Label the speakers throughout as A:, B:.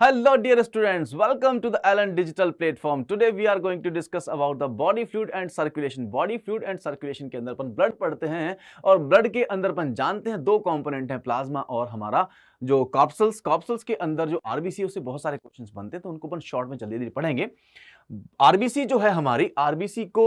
A: Hello dear students, welcome to the Allen Digital Platform. Today we are going to discuss about the body fluid and circulation. Body fluid and circulation के अंदर अपन blood पढ़ते हैं और blood के अंदर अपन जानते हैं दो कंपोनेंट हैं प्लाज्मा और हमारा जो कॉप्सल्स कॉप्सल्स के अंदर जो आरबीसी उससे बहुत सारे क्वेश्चन बनते हैं तो उनको अपन शॉर्ट में जल्दी जल्दी पढ़ेंगे आरबीसी जो है हमारी आरबीसी को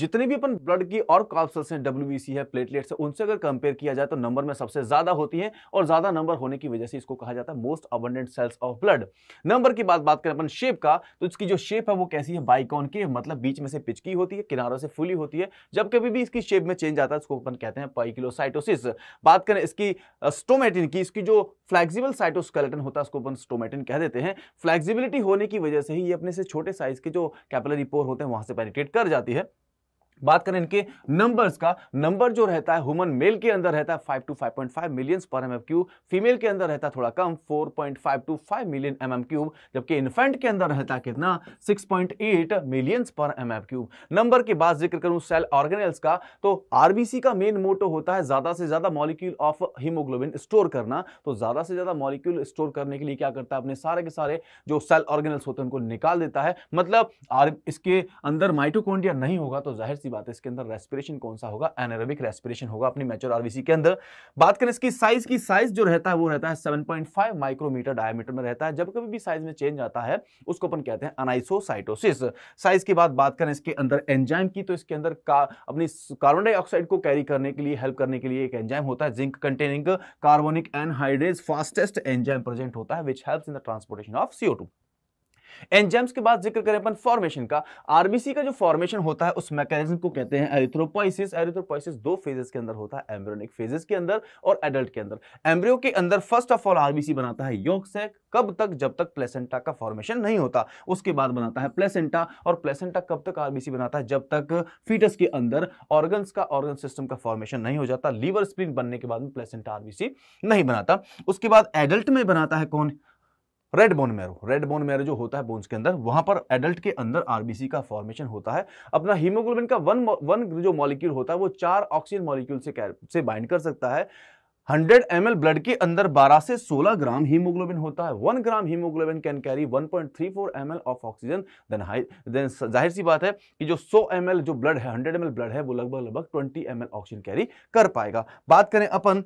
A: जितने भी अपन ब्लड की और कॉप्सल्स हैं डब्ल्यू है प्लेटलेट्स है उनसे अगर कंपेयर किया जाए तो नंबर में सबसे ज्यादा होती है और ज्यादा नंबर होने की वजह से इसको कहा जाता है most abundant cells of blood number की बात बात करें अपन शेप का तो इसकी जो शेप है वो कैसी है बाइकॉन की मतलब बीच में से पिचकी होती है किनारों से फुली होती है जब कभी भी इसकी शेप में चेंज आता है उसको अपन कहते हैं पाइकिलोसाइटोसिस बात करें इसकी स्टोमेटिन uh, की इसकी जो फ्लैक्सिबल साइटोस्केलेटन होता है उसको अपन स्टोमेटिन कह देते हैं फ्लैक्सिबिलिटी होने की वजह से ही ये अपने से छोटे साइज के जो कैपिलरी पोर होते हैं वहां से पेनिट्रेट कर जाती है बात करें इनके नंबर्स का नंबर जो रहता है ह्यूमन मेल के अंदर रहता है 5 टू 5.5 मिलियन पर एम क्यूब फीमेल के अंदर रहता है थोड़ा कम 4.5 टू 5 मिलियन एम क्यूब जबकि इन्फेंट के अंदर रहता है कितना 6.8 पॉइंट मिलियंस पर एम क्यूब नंबर के बाद जिक्र करूं सेल ऑर्गेनल्स का तो आरबीसी का मेन मोटो होता है ज्यादा से ज्यादा मॉलिक्यूल ऑफ हीमोग्लोबिन स्टोर करना तो ज्यादा से ज्यादा मॉलिक्यूल स्टोर करने के लिए क्या करता है अपने सारे के सारे जो सेल ऑर्गेनल्स होते हैं उनको निकाल देता है मतलब इसके अंदर माइटोकॉन्ड्रिया नहीं होगा तो जाहिर सी बात है इसके अंदर रेस्पिरेशन कौन सा होगा एनरबिक रेस्पिरेशन होगा अपनी मेचोर आरबीसी के अंदर बात करें इसकी साइज की साइज जो रहता है वो रहता है 7.5 माइक्रोमीटर डायमीटर में रहता है जब कभी भी साइज में चेंज आता है उसको अपन कहते हैं अनाइसोसाइटोसिस साइज की बात बात करें इसके अंदर एंजाइम की तो इसके अंदर का अपनी कार्बन डाइऑक्साइड को कैरी करने के लिए हेल्प करने के लिए एक एंजाइम होता है zinc containing carbonic anhydrase fastest enzyme present होता है which help in the transportation of CO enzymes के बाद जिक्र करें अपन फॉर्मेशन का आरबीसी का जो फॉर्मेशन होता है उस मैकेनिज्म को कहते हैं एरिथ्रोपोइसिस एरिथ्रोपोइसिस दो फेजेस के अंदर होता है एम्ब्रियोनिक फेजेस के अंदर और एडल्ट के अंदर एम्ब्रियो के अंदर फर्स्ट ऑफ ऑल आरबीसी बनाता है योक सेक कब तक जब तक प्लेसेंटा का फॉर्मेशन नहीं होता उसके बाद बनाता है प्लेसेंटा और प्लेसेंटा कब तक आरबीसी बनाता है जब तक फीटस के अंदर ऑर्गन्स का ऑर्गन सिस्टम का फॉर्मेशन नहीं हो जाता लीवर स्प्रिंग बनने के बाद में प्लेसेंटा आरबीसी नहीं बनाता उसके बाद एडल्ट में बनाता है कौन red bone marrow red bone marrow जो होता है बोन्स के अंदर वहां पर एडल्ट के अंदर आरबीसी का फॉर्मेशन होता है अपना हीमोग्लोबिन का वन वन जो मॉलिक्यूल होता है वो चार ऑक्सीजन मॉलिक्यूल से से बाइंड कर सकता है 100 ml ब्लड के अंदर 12 से 16 ग्राम हीमोग्लोबिन होता है 1 gram haemoglobin can carry 1.34 M of oxygen then high then जाहिर सी बात है कि जो 100 ml जो ब्लड है 100 ml ब्लड है वो लगभग लगभग 20 ml ऑक्सीजन कैरी कर पाएगा बात करें अपन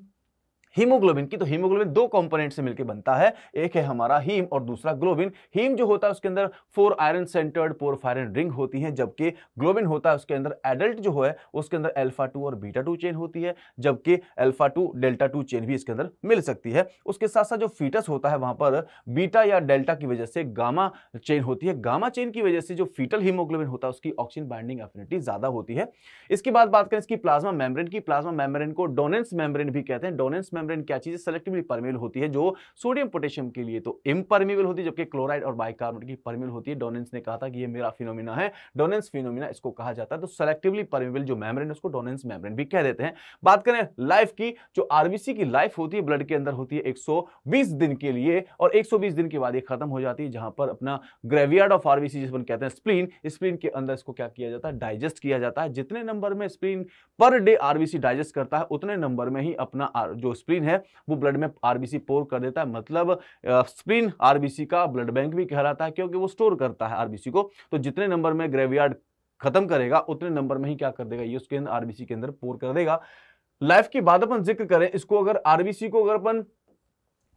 A: हीमोग्लोबिन की तो हीमोग्लोबिन दो कंपोनेंट से मिलकर बनता है एक है हमारा हीम और दूसरा ग्लोबिन हीम जो होता है उसके अंदर four iron centred porphyrin ring होती है जबकि ग्लोबिन होता है उसके अंदर एडल्ट जो है उसके अंदर एल्फा टू और बीटा टू चेन होती है जबकि alpha two delta two chain भी इसके अंदर मिल सकती है उसके साथ साथ जो फीटस होता है वहां पर बीटा या डेल्टा की वजह से गामा चेन होती है गामा चेन की वजह से जो फीटल हीमोग्लोबिन होता है उसकी ऑक्सीजन बाइंडिंग एफिनिटी ज्यादा होती है इसके बाद बात करें इसकी प्लाज्मा मेम्ब्रेन की प्लाज्मा मेम्ब्रेन को डोनेंस मेम्ब्रेन भी कहते हैं डोनेंस मेम्ब्रेन मेम्ब्रेन क्या चीज़ सेलेक्टिवली परमेबल होती है जो सोडियम पोटेशियम के लिए तो इमपरमेबल होती है जबकि क्लोराइड और बाइकार्बोनेट की परमेबल होती है डोनेंस ने कहा था कि ये मेरा फिनोमिना है डोनेंस फिनोमिना इसको कहा जाता है तो सेलेक्टिवली परमेबल जो मेम्ब्रेन है उसको डोनेंस मेम्ब्रेन भी कह देते हैं बात करें लाइफ की जो आरबीसी की लाइफ होती है ब्लड के अंदर होती है 120 दिन के लिए और 120 दिन के बाद ये खत्म हो जाती है जहां पर अपना ग्रेवियार्ड ऑफ आरबीसी जिस कहते हैं स्प्लीन स्प्लीन के अंदर इसको क्या किया जाता है डाइजेस्ट किया जाता है जितने नंबर में spleen per day RBC digest करता है उतने नंबर में ही अपना जो स्प्रीन है वो ब्लड में आरबीसी पोर कर देता है मतलब स्प्रीन आरबीसी का ब्लड बैंक भी कहलाता है क्योंकि वो स्टोर करता है आरबीसी को तो जितने नंबर में ग्रेवयार्ड खत्म करेगा उतने नंबर में ही क्या कर देगा ये उसके अंदर आरबीसी के अंदर पोर कर देगा लाइफ की बात अपन जिक्र करें इसको अगर आरबीसी को अगर अपन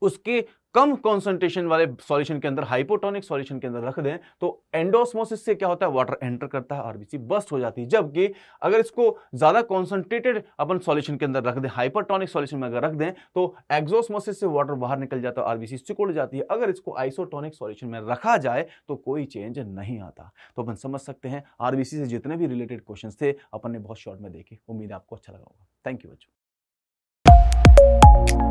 A: उसके कम कॉन्सेंट्रेशन वाले सॉल्यूशन के अंदर हाइपोटोनिक सॉल्यूशन के अंदर रख दें तो एंडोस्मोसिस से क्या होता है वाटर एंटर करता है आरबीसी बस्ट हो जाती है जबकि अगर इसको ज़्यादा कॉन्सेंट्रेटेड अपन सॉल्यूशन के अंदर रख दें हाइपरटोनिक सॉल्यूशन में अगर रख दें तो एग्जोस्मोसिस से वाटर बाहर निकल जाता है आरबीसी सिकुड़ जाती है अगर इसको आइसोटोनिक सॉल्यूशन में रखा जाए तो कोई चेंज नहीं आता तो अपन समझ सकते हैं आरबीसी से जितने भी रिलेटेड क्वेश्चन थे अपन ने बहुत शॉर्ट में देखे उम्मीद आपको अच्छा लगा होगा थैंक यू बच्चों